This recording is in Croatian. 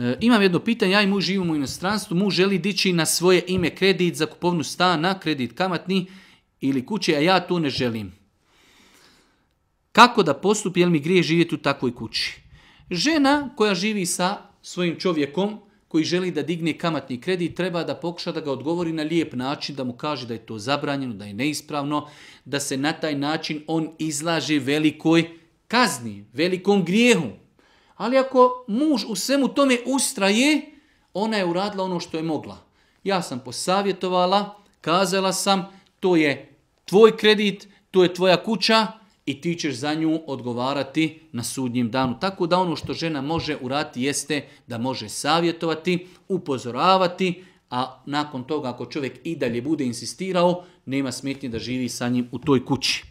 E, imam jedno pitanje, ja i muž živimo u inostranstvu, muž želi dići na svoje ime kredit za kupovnu stana, kredit kamatni ili kuće, a ja to ne želim. Kako da postupi, jel mi grije živjeti u takvoj kući? Žena koja živi sa svojim čovjekom, koji želi da digne kamatni kredit, treba da pokuša da ga odgovori na lijep način, da mu kaže da je to zabranjeno, da je neispravno, da se na taj način on izlaže velikoj kazni, velikom grijehu. Ali ako muž u svemu tome ustraje, ona je uradila ono što je mogla. Ja sam posavjetovala, kazala sam, to je tvoj kredit, to je tvoja kuća i ti ćeš za nju odgovarati na sudnjem danu. Tako da ono što žena može urati jeste da može savjetovati, upozoravati, a nakon toga ako čovjek i dalje bude insistirao, nema smetnje da živi sa njim u toj kući.